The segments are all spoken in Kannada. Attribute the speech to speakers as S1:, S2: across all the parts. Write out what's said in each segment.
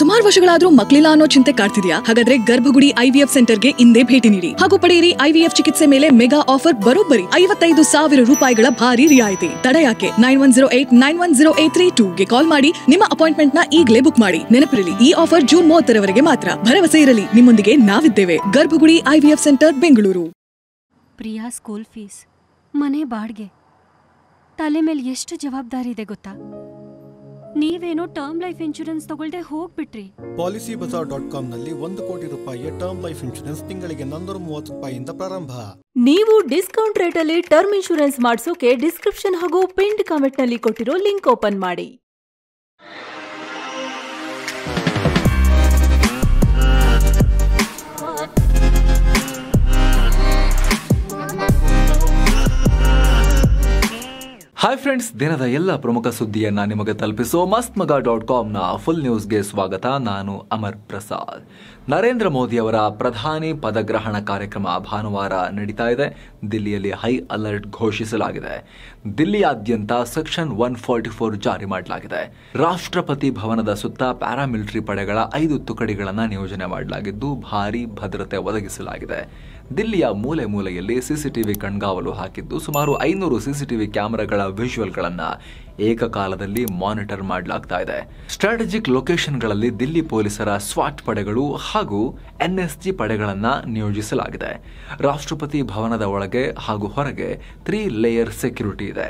S1: ಸುಮಾರು ವರ್ಷಗಳಾದ್ರೂ ಮಕ್ಕಳಿಲ್ಲ ಅನ್ನೋ ಚಿಂತೆ ಕಾಡ್ತಿದೆಯಾ ಹಾಗಾದ್ರೆ ಗರ್ಭಗುಡಿ ಐವಿಎಫ್ ಸೆಂಟರ್ಗೆ ಇಂದೇ ಭೇಟಿ ನೀಡಿ ಹಾಗೂ ಪಡೆಯಿರಿ ಐವಿಎಫ್ ಚಿಕಿತ್ಸೆ ಮೇಲೆ ಮೆಗಾ ಆಫರ್ ಬರೋಬ್ಬರಿ ಐವತ್ತೈದು ಸಾವಿರ ರೂಪಾಯಿಗಳ ಭಾರಿ ರಿಯಾಯಿತಿ ತಡ ಯಾಕೆ nine one zero eight nine one zero eight three two ಗೆ ಕಾಲ್ ಮಾಡಿ ನಿಮ್ಮ ಅಪಾಯಿಂಟ್ಮೆಂಟ್ ನ ಈಗಲೇ ಬುಕ್ ಮಾಡಿ ನೆನಪಿರಲಿ ಈ ಆಫರ್ ಜೂನ್ ಮೂವತ್ತರವರೆಗೆ ಮಾತ್ರ ಭರವಸೆ ಇರಲಿ ನಿಮ್ಮೊಂದಿಗೆ ನಾವಿದ್ದೇವೆ Garbhagudi IVF center Bengaluru Priya school fees ಮನೆ ಬಾಡ್ಗೆ ತಲೆ ಮೇಲೆ ಎಷ್ಟು ಜವಾಬ್ದಾರಿ ಇದೆ ಗೊತ್ತಾ ನೀವೇನು ಟರ್ಮ್ ಲೈಫ್ ಇನ್ಶೂರೆನ್ಸ್ ತಗೊಳ್ದೆ ಹೋಗ್ಬಿಟ್ರಿ ಪಾಲಿಸಿ ಬಜಾರ್ ಡಾಟ್ ಕಾಮ್ ನಲ್ಲಿ ಒಂದು ಕೋಟಿ ರೂಪಾಯಿಯ ಟರ್ಮ್ ಲೈಫ್ ಇನ್ಶೂರೆನ್ಸ್ ತಿಂಗಳಿಗೆ ನಂದರ ಮೂವತ್ತು ರೂಪಾಯಿಯಿಂದ ಪ್ರಾರಂಭ ನೀವು ಡಿಸ್ಕೌಂಟ್ ರೇಟ್ ಅಲ್ಲಿ ಟರ್ಮ್ ಇನ್ಶೂರೆನ್ಸ್ ಮಾಡಿಸೋಕೆ ಡಿಸ್ಕ್ರಿಪ್ಷನ್ ಹಾಗೂ ಪಿಂಡ್ ನಲ್ಲಿ ಕೊಟ್ಟಿರೋ ಲಿಂಕ್ ಓಪನ್ ಮಾಡಿ ಹಾಯ್ ಫ್ರೆಂಡ್ಸ್ ದಿನದ ಎಲ್ಲ ಪ್ರಮುಖ ಸುದ್ದಿಯನ್ನ ನಿಮಗೆ ತಲುಪಿಸೋ ಮಸ್ತ್ ಮಗ ಡಾಟ್ ಕಾಮ್ನ ಫುಲ್ ನ್ಯೂಸ್ಗೆ ಸ್ವಾಗತ ನಾನು ಅಮರ್ ಪ್ರಸಾದ್ ನರೇಂದ್ರ ಮೋದಿ ಅವರ ಪ್ರಧಾನಿ ಪದಗ್ರಹಣ ಕಾರ್ಯಕ್ರಮ ಭಾನುವಾರ ನಡೀತಾ ಇದೆ ದಿಲ್ಲಿಯಲ್ಲಿ ಹೈ ಅಲರ್ಟ್ ಘೋಷಿಸಲಾಗಿದೆ ದಿಲ್ಲಿಯಾದ್ಯಂತ ಸೆಕ್ಷನ್ ಒನ್ ಫಾರ್ಟಿ ಫೋರ್ ಜಾರಿ ಮಾಡಲಾಗಿದೆ ರಾಷ್ಟ್ರಪತಿ ಭವನದ ಸುತ್ತ ಪ್ಯಾರಾಮಿಲಿಟರಿ ಪಡೆಗಳ ಐದು ತುಕಡಿಗಳನ್ನು ನಿಯೋಜನೆ ಮಾಡಲಾಗಿದ್ದು ಭಾರೀ ಭದ್ರತೆ ಒದಗಿಸಲಾಗಿದೆ ದಿಲ್ಲಿಯ ಮೂಲೆ ಮೂಲೆಯಲ್ಲಿ ಸಿಸಿಟಿವಿ ಕಣ್ಗಾವಲು ಹಾಕಿದ್ದು ಸುಮಾರು ಐನೂರು ಸಿಸಿಟಿವಿ ಕ್ಯಾಮೆರಾಗಳ ವಿಜುವಲ್ಗಳನ್ನು ಏಕಕಾಲದಲ್ಲಿ ಮಾನಿಟರ್ ಮಾಡಲಾಗ್ತಾ ಇದೆ ಸ್ಟ್ರಾಟಜಿಕ್ ಲೊಕೇಶನ್ಗಳಲ್ಲಿ ದಿಲ್ಲಿ ಪೊಲೀಸರ ಸ್ವಾಟ್ ಪಡೆಗಳು ಹಾಗೂ ಎನ್ಎಸ್ಜಿ ಪಡೆಗಳನ್ನು ನಿಯೋಜಿಸಲಾಗಿದೆ ರಾಷ್ಟ್ರಪತಿ ಭವನದ ಒಳಗೆ ಹಾಗೂ ಹೊರಗೆ ತ್ರೀ ಲೇಯರ್ ಸೆಕ್ಯುರಿಟಿ ಇದೆ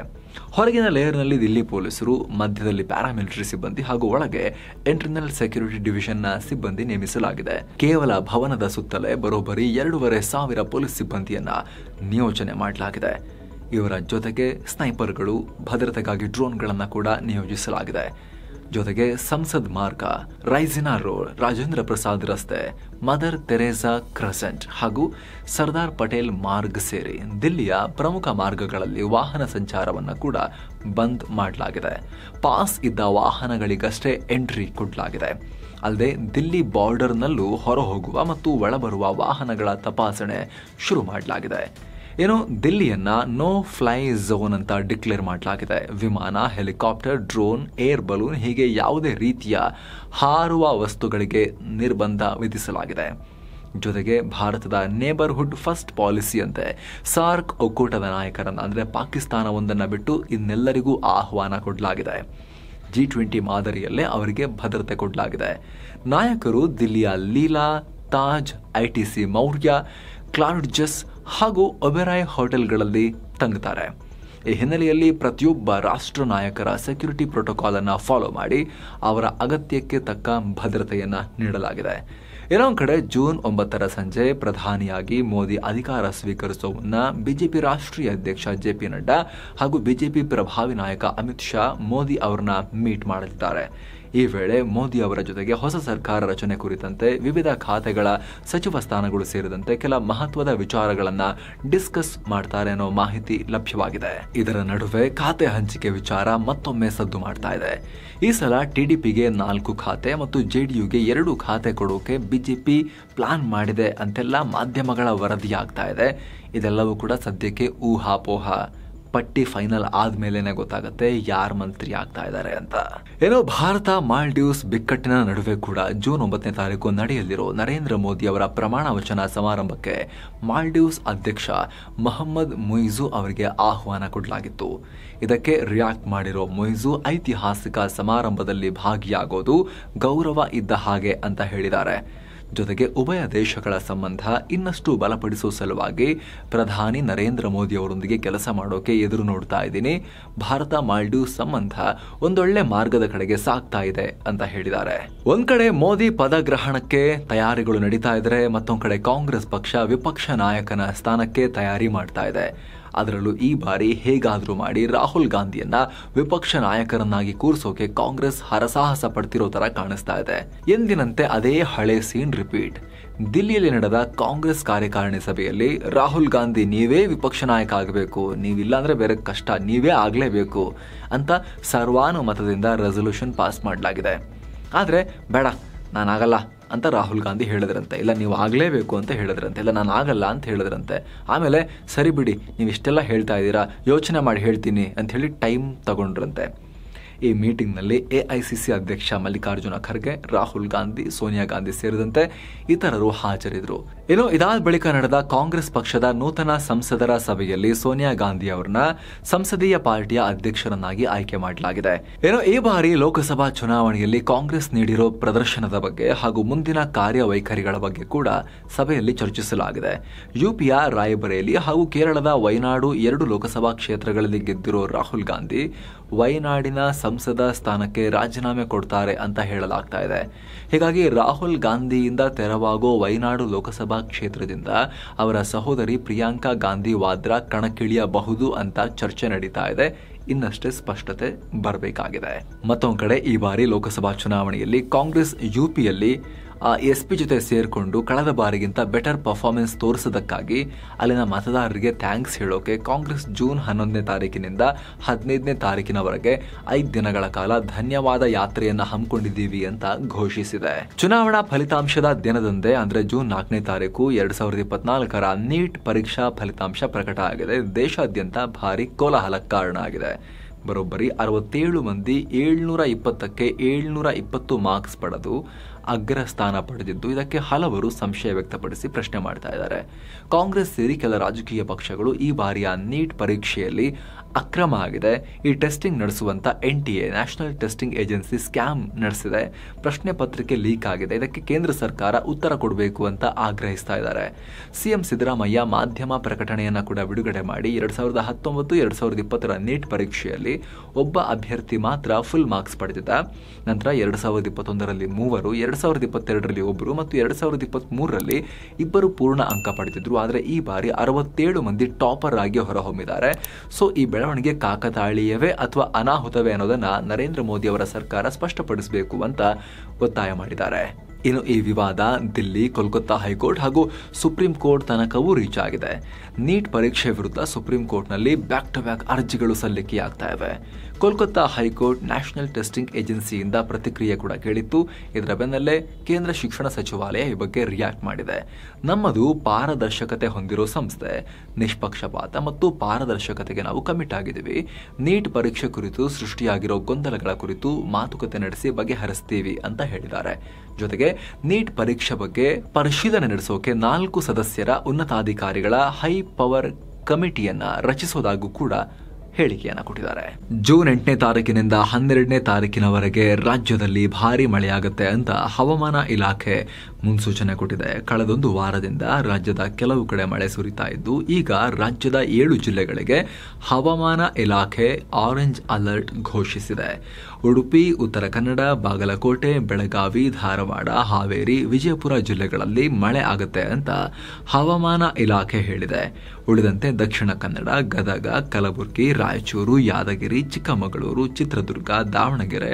S1: ಹೊರಗಿನ ಲೇಯರ್ನಲ್ಲಿ ದಿಲ್ಲಿ ಪೊಲೀಸರು ಮಧ್ಯದಲ್ಲಿ ಪ್ಯಾರಾಮಿಲಿಟರಿ ಸಿಬ್ಬಂದಿ ಹಾಗೂ ಒಳಗೆ ಇಂಟರ್ನಲ್ ಸೆಕ್ಯೂರಿಟಿ ಡಿವಿಷನ್ನ ಸಿಬ್ಬಂದಿ ನೇಮಿಸಲಾಗಿದೆ ಕೇವಲ ಭವನದ ಸುತ್ತಲೇ ಬರೋಬ್ಬರಿ ಎರಡೂವರೆ ಸಾವಿರ ಪೊಲೀಸ್ ಸಿಬ್ಬಂದಿಯನ್ನ ನಿಯೋಜನೆ ಮಾಡಲಾಗಿದೆ ಇವರ ಜೊತೆಗೆ ಸ್ನೈಪರ್ಗಳು ಭದ್ರತೆಗಾಗಿ ಡ್ರೋನ್ಗಳನ್ನು ಕೂಡ ನಿಯೋಜಿಸಲಾಗಿದೆ ಜೊತೆಗೆ ಸಂಸದ್ ಮಾರ್ಗ ರೈಸಿನಾ ರೋಡ್ ರಾಜೇಂದ್ರ ಪ್ರಸಾದ್ ರಸ್ತೆ ಮದರ್ ತೆರೇಸಾ ಕ್ರಸೆಂಟ್ ಹಾಗೂ ಸರ್ದಾರ್ ಪಟೇಲ್ ಮಾರ್ಗ್ ಸೇರಿ ದಿಲ್ಲಿಯ ಪ್ರಮುಖ ಮಾರ್ಗಗಳಲ್ಲಿ ವಾಹನ ಸಂಚಾರವನ್ನು ಕೂಡ ಬಂದ್ ಮಾಡಲಾಗಿದೆ ಪಾಸ್ ಇದ್ದ ವಾಹನಗಳಿಗಷ್ಟೇ ಎಂಟ್ರಿ ಕೊಡಲಾಗಿದೆ ಅಲ್ಲದೆ ದಿಲ್ಲಿ ಬಾರ್ಡರ್ನಲ್ಲೂ ಹೊರಹೋಗುವ ಮತ್ತು ಒಳಬರುವ ವಾಹನಗಳ ತಪಾಸಣೆ ಶುರು ಮಾಡಲಾಗಿದೆ ಏನು ದಿಲ್ಲಿಯನ್ನು ನೋ ಫ್ಲೈ ಝೋನ್ ಅಂತ ಡಿಕ್ಲೇರ್ ಮಾಡಲಾಗಿದೆ ವಿಮಾನ ಹೆಲಿಕಾಪ್ಟರ್ ಡ್ರೋನ್ ಏರ್ ಬಲೂನ್ ಹೀಗೆ ಯಾವುದೇ ರೀತಿಯ ಹಾರುವ ವಸ್ತುಗಳಿಗೆ ನಿರ್ಬಂಧ ವಿಧಿಸಲಾಗಿದೆ ಜೊತೆಗೆ ಭಾರತದ ನೇಬರ್ಹುಡ್ ಫಸ್ಟ್ ಪಾಲಿಸಿಯಂತೆ ಸಾರ್ಕ್ ಒಕ್ಕೂಟದ ನಾಯಕರನ್ನು ಅಂದರೆ ಪಾಕಿಸ್ತಾನವೊಂದನ್ನು ಬಿಟ್ಟು ಇನ್ನೆಲ್ಲರಿಗೂ ಆಹ್ವಾನ ಕೊಡಲಾಗಿದೆ ಜಿ ಟ್ವೆಂಟಿ ಮಾದರಿಯಲ್ಲೇ ಅವರಿಗೆ ಭದ್ರತೆ ಕೊಡಲಾಗಿದೆ ನಾಯಕರು ದಿಲ್ಲಿಯ ಲೀಲಾ ತಾಜ್ ಐಟಿಸಿ ಮೌರ್ಯ ಕ್ಲಾರ್ಡ್ಜಸ್ ಹಾಗೂ ಒಬೆರಾಯ್ ಹೋಟೆಲ್ಗಳಲ್ಲಿ ತಂಗುತ್ತಾರೆ ಈ ಹಿನ್ನೆಲೆಯಲ್ಲಿ ಪ್ರತಿಯೊಬ್ಬ ರಾಷ್ಟ್ರ ನಾಯಕರ ಸೆಕ್ಯುರಿಟಿ ಪ್ರೋಟೋಕಾಲ್ ಅನ್ನು ಫಾಲೋ ಮಾಡಿ ಅವರ ಅಗತ್ಯಕ್ಕೆ ತಕ್ಕ ಭದ್ರತೆಯನ್ನು ನೀಡಲಾಗಿದೆ ಇನ್ನೊಂದು ಕಡೆ ಜೂನ್ ಒಂಬತ್ತರ ಸಂಜೆ ಪ್ರಧಾನಿಯಾಗಿ ಮೋದಿ ಅಧಿಕಾರ ಸ್ವೀಕರಿಸುವ ಮುನ್ನ ಬಿಜೆಪಿ ರಾಷ್ಟ್ರೀಯ ಅಧ್ಯಕ್ಷ ಜೆ ಪಿ ನಡ್ಡಾ ಹಾಗೂ ಬಿಜೆಪಿ ಪ್ರಭಾವಿ ನಾಯಕ ಅಮಿತ್ ಶಾ ಮೋದಿ ಅವರನ್ನ ಮೀಟ್ ಮಾಡಲಿದ್ದಾರೆ ಈ ವೇಳೆ ಮೋದಿ ಅವರ ಜೊತೆಗೆ ಹೊಸ ಸರ್ಕಾರ ರಚನೆ ಕುರಿತಂತೆ ವಿವಿಧ ಖಾತೆಗಳ ಸಚಿವ ಸ್ಥಾನಗಳು ಸೇರಿದಂತೆ ಕೆಲ ಮಹತ್ವದ ವಿಚಾರಗಳನ್ನು ಡಿಸ್ಕಸ್ ಮಾಡ್ತಾರೆ ಅನ್ನೋ ಮಾಹಿತಿ ಲಭ್ಯವಾಗಿದೆ ಇದರ ನಡುವೆ ಖಾತೆ ಹಂಚಿಕೆ ವಿಚಾರ ಮತ್ತೊಮ್ಮೆ ಸದ್ದು ಮಾಡ್ತಾ ಇದೆ ಈ ಸಲ ಟಿಡಿಪಿಗೆ ನಾಲ್ಕು ಖಾತೆ ಮತ್ತು ಜೆಡಿಯುಗೆ ಎರಡು ಖಾತೆ ಕೊಡೋಕೆ ಬಿಜೆಪಿ ಪ್ಲಾನ್ ಮಾಡಿದೆ ಅಂತೆಲ್ಲ ಮಾಧ್ಯಮಗಳ ವರದಿಯಾಗ್ತಾ ಇದೆ ಇದೆಲ್ಲವೂ ಕೂಡ ಸದ್ಯಕ್ಕೆ ಊಹಾಪೋಹ ಪಟ್ಟಿ ಫೈನಲ್ ಆದ್ಮೇಲೆ ಗೊತ್ತಾಗುತ್ತೆ ಯಾರು ಮಂತ್ರಿ ಆಗ್ತಾ ಇದ್ದಾರೆ ಅಂತ ಏನೋ ಭಾರತ ಮಾಲ್ಡೀವ್ಸ್ ಬಿಕ್ಕಟ್ಟಿನ ನಡುವೆ ಕೂಡ ಜೂನ್ ಒಂಬತ್ತನೇ ತಾರೀಕು ನಡೆಯಲಿರೋ ನರೇಂದ್ರ ಮೋದಿ ಅವರ ಪ್ರಮಾಣ ವಚನ ಸಮಾರಂಭಕ್ಕೆ ಮಾಲ್ಡೀವ್ಸ್ ಅಧ್ಯಕ್ಷ ಮೊಹಮ್ಮದ್ ಮೊಯ್ಜು ಅವರಿಗೆ ಆಹ್ವಾನ ಕೊಡಲಾಗಿತ್ತು ಇದಕ್ಕೆ ರಿಯಾಕ್ಟ್ ಮಾಡಿರೋ ಮೊಯ್ಜು ಐತಿಹಾಸಿಕ ಸಮಾರಂಭದಲ್ಲಿ ಭಾಗಿಯಾಗೋದು ಗೌರವ ಇದ್ದ ಹಾಗೆ ಅಂತ ಹೇಳಿದ್ದಾರೆ ಜೊತೆಗೆ ಉಭಯ ದೇಶಗಳ ಸಂಬಂಧ ಇನ್ನಷ್ಟು ಬಲಪಡಿಸುವ ಸಲುವಾಗಿ ಪ್ರಧಾನಿ ನರೇಂದ್ರ ಮೋದಿ ಅವರೊಂದಿಗೆ ಕೆಲಸ ಮಾಡೋಕೆ ಎದುರು ನೋಡ್ತಾ ಇದ್ದೀನಿ ಭಾರತ ಮಾಲ್ಡೀವ್ ಸಂಬಂಧ ಒಂದೊಳ್ಳೆ ಮಾರ್ಗದ ಕಡೆಗೆ ಸಾಗ್ತಾ ಇದೆ ಅಂತ ಹೇಳಿದ್ದಾರೆ ಒಂದ್ ಕಡೆ ಮೋದಿ ಪದಗ್ರಹಣಕ್ಕೆ ತಯಾರಿಗಳು ನಡೀತಾ ಇದ್ರೆ ಮತ್ತೊಂದ್ ಕಡೆ ಕಾಂಗ್ರೆಸ್ ಪಕ್ಷ ವಿಪಕ್ಷ ನಾಯಕನ ಸ್ಥಾನಕ್ಕೆ ತಯಾರಿ ಮಾಡ್ತಾ ಇದೆ ಅದರಲ್ಲೂ ಈ ಬಾರಿ ಹೇಗಾದರೂ ಮಾಡಿ ರಾಹುಲ್ ಗಾಂಧಿಯನ್ನ ವಿಪಕ್ಷ ನಾಯಕರನ್ನಾಗಿ ಕೂರಿಸೋಕೆ ಕಾಂಗ್ರೆಸ್ ಹರಸಾಹಸ ಪಡ್ತಿರೋ ತರ ಕಾಣಿಸ್ತಾ ಇದೆ ಎಂದಿನಂತೆ ಅದೇ ಹಳೆ ಸೀನ್ ರಿಪೀಟ್ ದಿಲ್ಲಿಯಲ್ಲಿ ನಡೆದ ಕಾಂಗ್ರೆಸ್ ಕಾರ್ಯಕಾರಿಣಿ ಸಭೆಯಲ್ಲಿ ರಾಹುಲ್ ಗಾಂಧಿ ನೀವೇ ವಿಪಕ್ಷ ನಾಯಕ ಆಗಬೇಕು ನೀವಿಲ್ಲ ಅಂದ್ರೆ ಬೇರೆ ಕಷ್ಟ ನೀವೇ ಆಗಲೇಬೇಕು ಅಂತ ಸರ್ವಾನುಮತದಿಂದ ರೆಸೊಲ್ಯೂಷನ್ ಪಾಸ್ ಮಾಡಲಾಗಿದೆ ಆದರೆ ಬೇಡ ನಾನಾಗಲ್ಲ ಅಂತ ರಾಹುಲ್ ಗಾಂಧಿ ಹೇಳಿದ್ರಂತೆ ಇಲ್ಲ ನೀವು ಆಗಲೇಬೇಕು ಅಂತ ಹೇಳಿದ್ರಂತೆ ಇಲ್ಲ ನಾನು ಆಗಲ್ಲ ಅಂತ ಹೇಳಿದ್ರಂತೆ ಆಮೇಲೆ ಸರಿ ಬಿಡಿ ನೀವು ಇಷ್ಟೆಲ್ಲ ಹೇಳ್ತಾ ಇದ್ದೀರಾ ಯೋಚನೆ ಮಾಡಿ ಹೇಳ್ತೀನಿ ಅಂತ ಹೇಳಿ ಟೈಮ್ ತಗೊಂಡ್ರಂತೆ ಈ ಮೀಟಿಂಗ್ನಲ್ಲಿ ಎಐಸಿಸಿ ಅಧ್ಯಕ್ಷ ಮಲ್ಲಿಕಾರ್ಜುನ ಖರ್ಗೆ ರಾಹುಲ್ ಗಾಂಧಿ ಸೋನಿಯಾ ಗಾಂಧಿ ಸೇರಿದಂತೆ ಇತರರು ಹಾಜರಿದ್ದರು ಇನ್ನು ಇದಾದ ಬಳಿಕ ನಡೆದ ಕಾಂಗ್ರೆಸ್ ಪಕ್ಷದ ನೂತನ ಸಂಸದರ ಸಭೆಯಲ್ಲಿ ಸೋನಿಯಾ ಗಾಂಧಿ ಅವರನ್ನ ಸಂಸದೀಯ ಪಾರ್ಟಿಯ ಅಧ್ಯಕ್ಷರನ್ನಾಗಿ ಆಯ್ಕೆ ಮಾಡಲಾಗಿದೆ ಇನ್ನು ಈ ಬಾರಿ ಲೋಕಸಭಾ ಚುನಾವಣೆಯಲ್ಲಿ ಕಾಂಗ್ರೆಸ್ ನೀಡಿರೋ ಪ್ರದರ್ಶನದ ಬಗ್ಗೆ ಹಾಗೂ ಮುಂದಿನ ಕಾರ್ಯವೈಖರಿಗಳ ಬಗ್ಗೆ ಕೂಡ ಸಭೆಯಲ್ಲಿ ಚರ್ಚಿಸಲಾಗಿದೆ ಯುಪಿಯ ರಾಯಬರೇಲಿ ಹಾಗೂ ಕೇರಳದ ವಯನಾಡು ಎರಡು ಲೋಕಸಭಾ ಕ್ಷೇತ್ರಗಳಲ್ಲಿ ಗೆದ್ದಿರೋ ರಾಹುಲ್ ಗಾಂಧಿ ವೈನಾಡಿನ ಸಂಸದ ಸ್ಥಾನಕ್ಕೆ ರಾಜೀನಾಮೆ ಕೊಡ್ತಾರೆ ಅಂತ ಹೇಳಲಾಗ್ತಾ ಇದೆ ಹೀಗಾಗಿ ರಾಹುಲ್ ಗಾಂಧಿಯಿಂದ ತೆರವಾಗೋ ವೈನಾಡು ಲೋಕಸಭಾ ಕ್ಷೇತ್ರದಿಂದ ಅವರ ಸಹೋದರಿ ಪ್ರಿಯಾಂಕಾ ಗಾಂಧಿ ವಾದ್ರಾ ಕಣಕ್ಕಿಳಿಯಬಹುದು ಅಂತ ಚರ್ಚೆ ನಡೀತಾ ಇದೆ ಇನ್ನಷ್ಟೇ ಸ್ಪಷ್ಟತೆ ಬರಬೇಕಾಗಿದೆ ಮತ್ತೊಂದು ಕಡೆ ಈ ಬಾರಿ ಲೋಕಸಭಾ ಚುನಾವಣೆಯಲ್ಲಿ ಕಾಂಗ್ರೆಸ್ ಯುಪಿಯಲ್ಲಿ ಎಸ್ ಪಿ ಜೊತೆ ಸೇರಿಕೊಂಡು ಕಳೆದ ಬಾರಿಗಿಂತ ಬೆಟರ್ ಪರ್ಫಾರ್ಮೆನ್ಸ್ ತೋರಿಸೋದಕ್ಕಾಗಿ ಅಲ್ಲಿನ ಮತದಾರರಿಗೆ ಥ್ಯಾಂಕ್ಸ್ ಹೇಳೋಕೆ ಕಾಂಗ್ರೆಸ್ ಜೂನ್ ಹನ್ನೊಂದನೇ ತಾರೀಕಿನಿಂದ ಹದಿನೈದನೇ ತಾರೀಕಿನವರೆಗೆ ಐದು ದಿನಗಳ ಕಾಲ ಧನ್ಯವಾದ ಯಾತ್ರೆಯನ್ನು ಹಮ್ಮಿಕೊಂಡಿದ್ದೀವಿ ಅಂತ ಘೋಷಿಸಿದೆ ಚುನಾವಣಾ ಫಲಿತಾಂಶದ ದಿನದಂದೇ ಅಂದರೆ ಜೂನ್ ನಾಲ್ಕನೇ ತಾರೀಕು ಎರಡು ಸಾವಿರದ ಇಪ್ಪತ್ನಾಲ್ಕರ ನೀಟ್ ಪರೀಕ್ಷಾ ಫಲಿತಾಂಶ ಪ್ರಕಟ ಆಗಿದೆ ದೇಶಾದ್ಯಂತ ಭಾರಿ ಕೋಲಾಹಲ ಕಾರಣ ಆಗಿದೆ ಬರೋಬ್ಬರಿ ಅರವತ್ತೇಳು ಮಂದಿ ಏಳ್ನೂರ ಇಪ್ಪತ್ತಕ್ಕೆ ಏಳ್ನೂರ ಇಪ್ಪತ್ತು ಮಾರ್ಕ್ಸ್ ಪಡೆದು ಸ್ಥಾನ ಪಡೆದಿದ್ದು ಇದಕ್ಕೆ ಹಲವರು ಸಂಶಯ ವ್ಯಕ್ತಪಡಿಸಿ ಪ್ರಶ್ನೆ ಮಾಡ್ತಾ ಇದ್ದಾರೆ ಕಾಂಗ್ರೆಸ್ ಸೇರಿ ಕೆಲ ರಾಜಕೀಯ ಪಕ್ಷಗಳು ಈ ಬಾರಿಯ ನೀಟ್ ಪರೀಕ್ಷೆಯಲ್ಲಿ ಅಕ್ರಮ ಆಗಿದೆ ಈ ಟೆಸ್ಟಿಂಗ್ ನಡೆಸುವಂಥ N T A National Testing Agency scam ನಡೆಸಿದೆ ಪ್ರಶ್ನೆ ಪತ್ರಿಕೆ ಲೀಕ್ ಆಗಿದೆ ಇದಕ್ಕೆ ಕೇಂದ್ರ ಸರ್ಕಾರ ಉತ್ತರ ಕೊಡಬೇಕು ಅಂತ ಆಗ್ರಹಿಸ್ತಾ ಇದ್ದಾರೆ ಸಿಎಂ ಸಿದ್ದರಾಮಯ್ಯ ಮಾಧ್ಯಮ ಪ್ರಕಟಣೆಯನ್ನು ಕೂಡ ಬಿಡುಗಡೆ ಮಾಡಿ ಎರಡು ಸಾವಿರದ ಹತ್ತೊಂಬತ್ತು ಎರಡು ಸಾವಿರದ ಇಪ್ಪತ್ತರ ನೀಟ್ ಪರೀಕ್ಷೆಯಲ್ಲಿ ಒಬ್ಬ ಅಭ್ಯರ್ಥಿ ಮಾತ್ರ ಫುಲ್ ಮಾರ್ಕ್ಸ್ ಪಡೆದಿದ್ದ ನಂತರ ಎರಡು ಸಾವಿರದ ಇಪ್ಪತ್ತೊಂದರಲ್ಲಿ ಮೂವರು ಎರಡು ಸಾವಿರದ ಇಪ್ಪತ್ತೆರಡರಲ್ಲಿ ಒಬ್ಬರು ಮತ್ತು ಎರಡು ಸಾವಿರದ ಇಪ್ಪತ್ತ್ಮೂರರಲ್ಲಿ ಇಬ್ಬರು ಪೂರ್ಣ ಅಂಕ ಪಡೆದಿದ್ರು ಆದರೆ ಈ ಬಾರಿ ಅರವತ್ತೇಳು ಮಂದಿ ಟಾಪರ್ ಆಗಿ ಹೊರಹೊಮ್ಮಿದ್ದಾರೆ ಸೊ ಈ ಬೆಳವಣಿಗೆ ಕಾಕತಾಳೀಯವೇ ಅಥವಾ ಅನಾಹುತವೇ ಅನ್ನೋದನ್ನ ನರೇಂದ್ರ ಮೋದಿ ಅವರ ಸರ್ಕಾರ ಸ್ಪಷ್ಟಪಡಿಸಬೇಕು ಅಂತ ಒತ್ತಾಯ ಮಾಡಿದ್ದಾರೆ ಇನ್ನು ಈ ವಿವಾದ ದಿಲ್ಲಿ ಕೋಲ್ಕತ್ತಾ ಹೈಕೋರ್ಟ್ ಹಾಗೂ ಸುಪ್ರೀಂ ಕೋರ್ಟ್ ತನಕವೂ ರೀಚ್ ಆಗಿದೆ ನೀಟ್ ಪರೀಕ್ಷೆ ವಿರುದ್ಧ ಸುಪ್ರೀಂ ಕೋರ್ಟ್ನಲ್ಲಿ ಬ್ಯಾಕ್ ಟು ಬ್ಯಾಕ್ ಅರ್ಜಿಗಳು ಸಲ್ಲಿಕೆಯಾಗ್ತಾ ಇವೆ ಕೋಲ್ಕತ್ತಾ ಹೈಕೋರ್ಟ್ ನ್ಯಾಷನಲ್ ಟೆಸ್ಟಿಂಗ್ ಏಜೆನ್ಸಿಯಿಂದ ಪ್ರತಿಕ್ರಿಯೆ ಕೂಡ ಕೇಳಿತ್ತು ಇದರ ಬೆನ್ನಲ್ಲೇ ಕೇಂದ್ರ ಶಿಕ್ಷಣ ಸಚಿವಾಲಯ ಈ ಬಗ್ಗೆ ರಿಯಾಕ್ಟ್ ಮಾಡಿದೆ ನಮ್ಮದು ಪಾರದರ್ಶಕತೆ ಹೊಂದಿರೋ ಸಂಸ್ಥೆ ನಿಷ್ಪಕ್ಷಪಾತ ಮತ್ತು ಪಾರದರ್ಶಕತೆಗೆ ನಾವು ಕಮಿಟ್ ಆಗಿದ್ದೀವಿ ನೀಟ್ ಪರೀಕ್ಷೆ ಕುರಿತು ಸೃಷ್ಟಿಯಾಗಿರೋ ಗೊಂದಲಗಳ ಕುರಿತು ಮಾತುಕತೆ ನಡೆಸಿ ಬಗೆಹರಿಸ್ತೀವಿ ಅಂತ ಹೇಳಿದ್ದಾರೆ ಜೊತೆಗೆ ನೀಟ್ ಪರೀಕ್ಷೆ ಬಗ್ಗೆ ಪರಿಶೀಲನೆ ನಡೆಸೋಕೆ ನಾಲ್ಕು ಸದಸ್ಯರ ಉನ್ನತಾಧಿಕಾರಿಗಳ ಹೈ ಪವರ್ ಕಮಿಟಿಯನ್ನ ರಚಿಸೋದಾಗೂ ಕೂಡ ಹೇಳಿಕೆಯನ್ನು ಕೊಟ್ಟಿದ್ದಾರೆ ಜೂನ್ ಎಂಟನೇ ತಾರೀಕಿನಿಂದ ಹನ್ನೆರಡನೇ ತಾರೀಕಿನವರೆಗೆ ರಾಜ್ಯದಲ್ಲಿ ಭಾರಿ ಮಳೆಯಾಗುತ್ತೆ ಅಂತ ಹವಾಮಾನ ಇಲಾಖೆ ಮುನ್ಸೂಚನೆ ಕೊಟ್ಟಿದೆ ಕಳೆದೊಂದು ವಾರದಿಂದ ರಾಜ್ಯದ ಕೆಲವು ಕಡೆ ಮಳೆ ಸುರಿತಾ ಇದ್ದು ಈಗ ರಾಜ್ಯದ ಏಳು ಜಿಲ್ಲೆಗಳಿಗೆ ಹವಾಮಾನ ಇಲಾಖೆ ಆರೆಂಜ್ ಅಲರ್ಟ್ ಘೋಷಿಸಿದೆ ಉಡುಪಿ ಉತ್ತರ ಕನ್ನಡ ಬಾಗಲಕೋಟೆ ಬೆಳಗಾವಿ ಧಾರವಾಡ ಹಾವೇರಿ ವಿಜಯಪುರ ಜಿಲ್ಲೆಗಳಲ್ಲಿ ಮಳೆ ಆಗುತ್ತೆ ಅಂತ ಹವಾಮಾನ ಇಲಾಖೆ ಹೇಳಿದೆ ಉಳಿದಂತೆ ದಕ್ಷಿಣ ಕನ್ನಡ ಗದಗ ಕಲಬುರಗಿ ರಾಯಚೂರು ಯಾದಗಿರಿ ಚಿಕ್ಕಮಗಳೂರು ಚಿತ್ರದುರ್ಗ ದಾವಣಗೆರೆ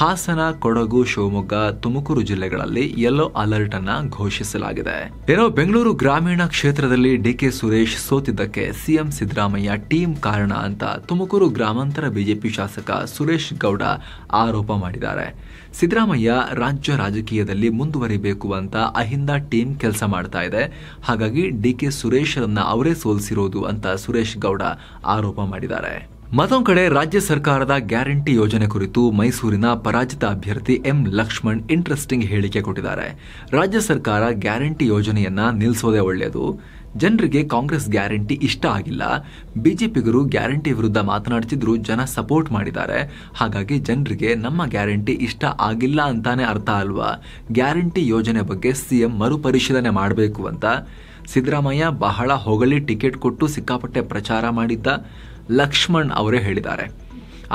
S1: ಹಾಸನ ಕೊಡಗು ಶಿವಮೊಗ್ಗ ತುಮಕೂರು ಜಿಲ್ಲೆಗಳಲ್ಲಿ ಯೆಲ್ಲೋ ಅಲರ್ಟ್ ಅಲರ್ಟ್ ಅನ್ನ ಘೋಷಿಸಲಾಗಿದೆ ಏನೋ ಬೆಂಗಳೂರು ಗ್ರಾಮೀಣ ಕ್ಷೇತ್ರದಲ್ಲಿ ಡಿಕೆ ಸುರೇಶ್ ಸೋತಿದ್ದಕ್ಕೆ ಸಿಎಂ ಸಿದ್ದರಾಮಯ್ಯ ಟೀಮ್ ಕಾರಣ ಅಂತ ತುಮಕೂರು ಗ್ರಾಮಾಂತರ ಬಿಜೆಪಿ ಶಾಸಕ ಸುರೇಶ್ ಗೌಡ ಆರೋಪ ಮಾಡಿದ್ದಾರೆ ಸಿದ್ದರಾಮಯ್ಯ ರಾಜ್ಯ ರಾಜಕೀಯದಲ್ಲಿ ಮುಂದುವರಿಬೇಕು ಅಂತ ಅಹಿಂದ ಟೀಮ್ ಕೆಲಸ ಮಾಡ್ತಾ ಇದೆ ಹಾಗಾಗಿ ಡಿಕೆ ಸುರೇಶ್ ರನ್ನ ಅವರೇ ಸೋಲಿಸಿರೋದು ಅಂತ ಸುರೇಶ್ ಗೌಡ ಆರೋಪ ಮಾಡಿದ್ದಾರೆ ಮತ್ತೊಂದು ಕಡೆ ರಾಜ್ಯ ಸರ್ಕಾರದ ಗ್ಯಾರಂಟಿ ಯೋಜನೆ ಕುರಿತು ಮೈಸೂರಿನ ಪರಾಜಿತ ಅಭ್ಯರ್ಥಿ ಎಂ ಲಕ್ಷ್ಮಣ್ ಇಂಟ್ರೆಸ್ಟಿಂಗ್ ಹೇಳಿಕೆ ಕೊಟ್ಟಿದ್ದಾರೆ ರಾಜ್ಯ ಸರ್ಕಾರ ಗ್ಯಾರಂಟಿ ಯೋಜನೆಯನ್ನ ನಿಲ್ಲಿಸೋದೇ ಒಳ್ಳೆಯದು ಜನರಿಗೆ ಕಾಂಗ್ರೆಸ್ ಗ್ಯಾರಂಟಿ ಇಷ್ಟ ಆಗಿಲ್ಲ ಬಿಜೆಪಿಗರು ಗ್ಯಾರಂಟಿ ವಿರುದ್ಧ ಮಾತನಾಡ್ತಿದ್ರು ಜನ ಸಪೋರ್ಟ್ ಮಾಡಿದ್ದಾರೆ ಹಾಗಾಗಿ ಜನರಿಗೆ ನಮ್ಮ ಗ್ಯಾರಂಟಿ ಇಷ್ಟ ಆಗಿಲ್ಲ ಅಂತಾನೆ ಅರ್ಥ ಅಲ್ವಾ ಗ್ಯಾರಂಟಿ ಯೋಜನೆ ಬಗ್ಗೆ ಸಿಎಂ ಮರುಪರಿಶೀಲನೆ ಮಾಡಬೇಕು ಅಂತ ಸಿದ್ದರಾಮಯ್ಯ ಬಹಳ ಹೊಗಳಿ ಟಿಕೆಟ್ ಕೊಟ್ಟು ಸಿಕ್ಕಾಪಟ್ಟೆ ಪ್ರಚಾರ ಮಾಡಿದ್ದ ಲಕ್ಷ್ಮಣ್ ಅವರೇ ಹೇಳಿದ್ದಾರೆ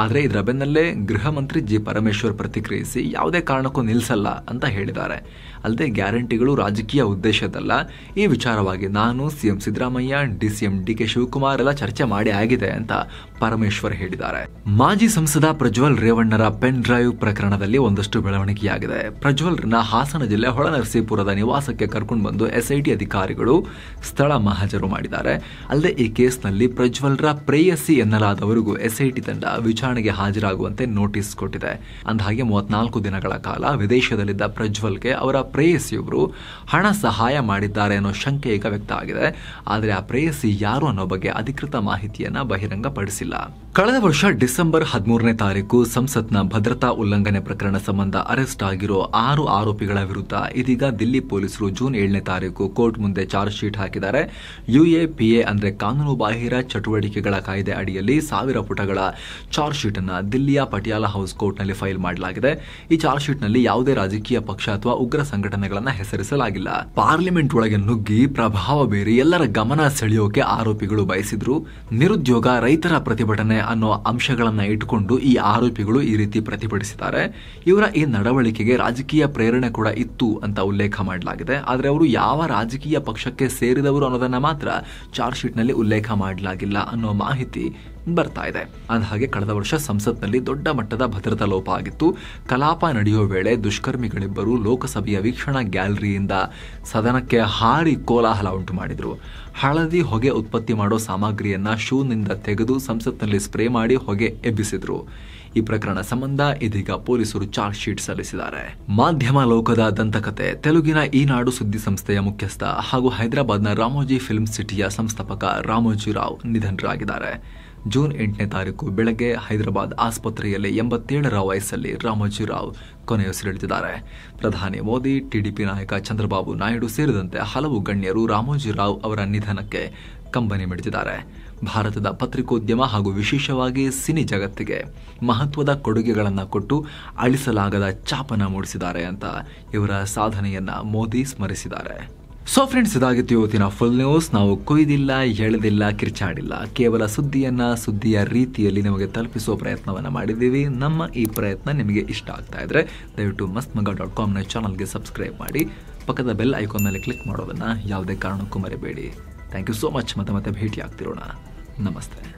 S1: ಆದರೆ ಇದರ ಬೆನ್ನಲ್ಲೇ ಗೃಹ ಮಂತ್ರಿ ಜಿ ಪರಮೇಶ್ವರ್ ಪ್ರತಿಕ್ರಿಯಿಸಿ ಯಾವುದೇ ಕಾರಣಕ್ಕೂ ನಿಲ್ಲಿಸಲ್ಲ ಅಂತ ಹೇಳಿದ್ದಾರೆ ಅಲ್ಲದೆ ಗ್ಯಾರಂಟಿಗಳು ರಾಜಕೀಯ ಉದ್ದೇಶದಲ್ಲ ಈ ವಿಚಾರವಾಗಿ ನಾನು C M Siddaramaiah D C M D K Shivakumar ಎಲ್ಲ ಚರ್ಚೆ ಮಾಡಿ ಆಗಿದೆ ಅಂತ ಪರಮೇಶ್ವರ್ ಹೇಳಿದ್ದಾರೆ ಮಾಜಿ ಸಂಸದ ಪ್ರಜ್ವಲ್ ರೇವಣ್ಣರ ಪೆನ್ ಡ್ರೈವ್ ಪ್ರಕರಣದಲ್ಲಿ ಒಂದಷ್ಟು ಬೆಳವಣಿಗೆಯಾಗಿದೆ ಪ್ರಜ್ವಲ್ರನ್ನ ಹಾಸನ ಜಿಲ್ಲೆ ಹೊಳನರಸೀಪುರದ ನಿವಾಸಕ್ಕೆ ಕರ್ಕೊಂಡು ಬಂದು ಎಸ್ಐಟಿ ಅಧಿಕಾರಿಗಳು ಸ್ಥಳ ಮಹಾಜರು ಮಾಡಿದ್ದಾರೆ ಅಲ್ಲದೆ ಈ ಕೇಸ್ನಲ್ಲಿ ಪ್ರಜ್ವಲ್ರ ಪ್ರೇಯಸಿ ಎನ್ನಲಾದವರಿಗೂ ಎಸ್ಐಟಿ ತಂಡ ವಿಚಾರಣೆಗೆ ಹಾಜರಾಗುವಂತೆ ನೋಟಿಸ್ ಕೊಟ್ಟಿದೆ ಅಂದಹಾಗೆ ಮೂವತ್ನಾಲ್ಕು ದಿನಗಳ ಕಾಲ ವಿದೇಶದಲ್ಲಿದ್ದ ಪ್ರಜ್ವಲ್ಗೆ ಅವರ ಪ್ರೇಯಸಿಯೊಬ್ಬರು ಹಣ ಸಹಾಯ ಮಾಡಿದ್ದಾರೆ ಅನ್ನೋ ಶಂಕೆ ಈಗ ವ್ಯಕ್ತ ಆಗಿದೆ ಆದರೆ ಆ ಪ್ರೇಯಸಿ ಯಾರು ಅನ್ನೋ ಬಗ್ಗೆ ಅಧಿಕೃತ ಮಾಹಿತಿಯನ್ನು ಬಹಿರಂಗಪಡಿಸಿಲ್ಲ ಕಳೆದ ವರ್ಷ ಡಿಸೆಂಬರ್ ಹದಿಮೂರನೇ ತಾರೀಕು ಸಂಸತ್ನ ಭದ್ರತಾ ಉಲ್ಲಂಘನೆ ಪ್ರಕರಣ ಸಂಬಂಧ ಅರೆಸ್ಟ್ ಆಗಿರೋ ಆರು ಆರೋಪಿಗಳ ವಿರುದ್ಧ ಇದೀಗ ದಿಲ್ಲಿ ಪೊಲೀಸರು ಜೂನ್ ಏಳನೇ ತಾರೀಕು ಕೋರ್ಟ್ ಮುಂದೆ ಚಾರ್ಜ್ ಶೀಟ್ ಹಾಕಿದ್ದಾರೆ ಯುಎಪಿಎ ಅಂದರೆ ಕಾನೂನುಬಾಹಿರ ಚಟುವಟಿಕೆಗಳ ಕಾಯ್ದೆ ಅಡಿಯಲ್ಲಿ ಸಾವಿರ ಪುಟಗಳ ಚಾರ್ಜ್ ಶೀಟ್ ಅನ್ನು ದಿಲ್ಲಿಯ ಪಟಿಯಾಲ ಹೌಸ್ ಕೋರ್ಟ್ನಲ್ಲಿ ಫೈಲ್ ಮಾಡಲಾಗಿದೆ ಈ ಚಾರ್ಜ್ ಶೀಟ್ನಲ್ಲಿ ಯಾವುದೇ ರಾಜಕೀಯ ಪಕ್ಷ ಅಥವಾ ಉಗ್ರ ಸಂಘಟನೆಗಳನ್ನು ಹೆಸರಿಸಲಾಗಿಲ್ಲ ಪಾರ್ಲಿಮೆಂಟ್ ಒಳಗೆ ನುಗ್ಗಿ ಪ್ರಭಾವ ಬೀರಿ ಎಲ್ಲರ ಗಮನ ಸೆಳೆಯೋಕೆ ಆರೋಪಿಗಳು ಬಯಸಿದ್ರು ನಿರುದ್ಯೋಗ ರೈತರ ಪ್ರತಿಭಟನೆ ಅನ್ನೋ ಅಂಶಗಳನ್ನು ಇಟ್ಟುಕೊಂಡು ಈ ಆರೋಪಿಗಳು ಈ ರೀತಿ ಪ್ರತಿಭಟಿಸಿದ್ದಾರೆ ಇವರ ಈ ನಡವಳಿಕೆಗೆ ರಾಜಕೀಯ ಪ್ರೇರಣೆ ಕೂಡ ಇತ್ತು ಅಂತ ಉಲ್ಲೇಖ ಮಾಡಲಾಗಿದೆ ಆದರೆ ಅವರು ಯಾವ ರಾಜಕೀಯ ಪಕ್ಷಕ್ಕೆ ಸೇರಿದವರು ಅನ್ನೋದನ್ನು ಮಾತ್ರ ಚಾರ್ಜ್ ಶೀಟ್ನಲ್ಲಿ ಉಲ್ಲೇಖ ಮಾಡಲಾಗಿಲ್ಲ ಅನ್ನೋ ಮಾಹಿತಿ ಬರ್ತಾ ಇದೆ ಹಾಗೆ ಕಳೆದ ವರ್ಷ ಸಂಸತ್ನಲ್ಲಿ ದೊಡ್ಡ ಮಟ್ಟದ ಭದ್ರತಾ ಲೋಪ ಆಗಿತ್ತು ಕಲಾಪ ನಡೆಯುವ ವೇಳೆ ದುಷ್ಕರ್ಮಿಗಳಿಬ್ಬರು ಲೋಕಸಭೆಯ ವೀಕ್ಷಣಾ ಗ್ಯಾಲರಿಯಿಂದ ಸದನಕ್ಕೆ ಹಾರಿ ಕೋಲಾಹಲ ಉಂಟು ಮಾಡಿದರು ಹಳದಿ ಹೊಗೆ ಉತ್ಪತ್ತಿ ಮಾಡೋ ಸಾಮಗ್ರಿಯನ್ನು ಶೂನಿಂದ ತೆಗೆದು ಸಂಸತ್ನಲ್ಲಿ ಸ್ಪ್ರೇ ಮಾಡಿ ಹೊಗೆ ಎಬ್ಬಿಸಿದ್ರು ಈ ಪ್ರಕರಣ ಸಂಬಂಧ ಇದೀಗ ಪೊಲೀಸರು ಚಾರ್ಜ್ ಶೀಟ್ ಸಲ್ಲಿಸಿದ್ದಾರೆ ಮಾಧ್ಯಮ ಲೋಕದ ದಂತಕತೆ ತೆಲುಗಿನ ಈ ನಾಡು ಸುದ್ದಿ ಸಂಸ್ಥೆಯ ಮುಖ್ಯಸ್ಥ ಹಾಗೂ ಹೈದರಾಬಾದ್ನ ರಾಮೋಜಿ ಫಿಲ್ಮ್ ಸಿಟಿಯ ಸಂಸ್ಥಾಪಕ ರಾಮೋಜಿ ರಾವ್ ನಿಧನರಾಗಿದ್ದಾರೆ ಜೂನ್ ಎಂಟನೇ ತಾರೀಕು ಬೆಳಗ್ಗೆ ಹೈದರಾಬಾದ್ ಆಸ್ಪತ್ರೆಯಲ್ಲಿ ಎಂಬತ್ತೇಳರ ವಯಸ್ಸಲ್ಲಿ ರಾವ್ ಕೊನೆಯುಸಿರೆಳೆದಿದ್ದಾರೆ ಪ್ರಧಾನಿ ಮೋದಿ ಟಿಡಿಪಿ ನಾಯಕ ಚಂದ್ರಬಾಬು ನಾಯ್ಡು ಸೇರಿದಂತೆ ಹಲವು ಗಣ್ಯರು ರಾಮೋಜಿರಾವ್ ಅವರ ನಿಧನಕ್ಕೆ ಕಂಬನಿ ಮಿಡಿದಿದ್ದಾರೆ ಭಾರತದ ಪತ್ರಿಕೋದ್ಯಮ ಹಾಗೂ ವಿಶೇಷವಾಗಿ ಸಿನಿ ಜಗತ್ತಿಗೆ ಮಹತ್ವದ ಕೊಡುಗೆಗಳನ್ನು ಕೊಟ್ಟು ಅಳಿಸಲಾಗದ ಚಾಪನ ಮೂಡಿಸಿದ್ದಾರೆ ಅಂತ ಇವರ ಸಾಧನೆಯನ್ನು ಮೋದಿ ಸ್ಮರಿಸಿದ್ದಾರೆ ಸೊ ಫ್ರೆಂಡ್ಸ್ ಇದಾಗಿತ್ತು ಇವತ್ತಿನ ಫುಲ್ ನ್ಯೂಸ್ ನಾವು ಕೊಯ್ದಿಲ್ಲ ಎಳೆದಿಲ್ಲ ಕಿರ್ಚಾಡಿಲ್ಲ ಕೇವಲ ಸುದ್ದಿಯನ್ನು ಸುದ್ದಿಯ ರೀತಿಯಲ್ಲಿ ನಿಮಗೆ ತಲುಪಿಸುವ ಪ್ರಯತ್ನವನ್ನು ಮಾಡಿದ್ದೀವಿ ನಮ್ಮ ಈ ಪ್ರಯತ್ನ ನಿಮಗೆ ಇಷ್ಟ ಆಗ್ತಾ ಇದ್ರೆ ದಯವಿಟ್ಟು ಮಸ್ತ್ ಮಗ ಡಾಟ್ ಕಾಮ್ನ ಚಾನಲ್ಗೆ ಸಬ್ಸ್ಕ್ರೈಬ್ ಮಾಡಿ ಪಕ್ಕದ ಬೆಲ್ ಐಕಾನ್ ಮೇಲೆ ಕ್ಲಿಕ್ ಮಾಡೋದನ್ನು ಯಾವುದೇ ಕಾರಣಕ್ಕೂ ಮರಿಬೇಡಿ ಥ್ಯಾಂಕ್ ಯು ಸೋ ಮಚ್ ಮತ್ತೆ ಮತ್ತೆ ಭೇಟಿ ಆಗ್ತಿರೋಣ ನಮಸ್ತೆ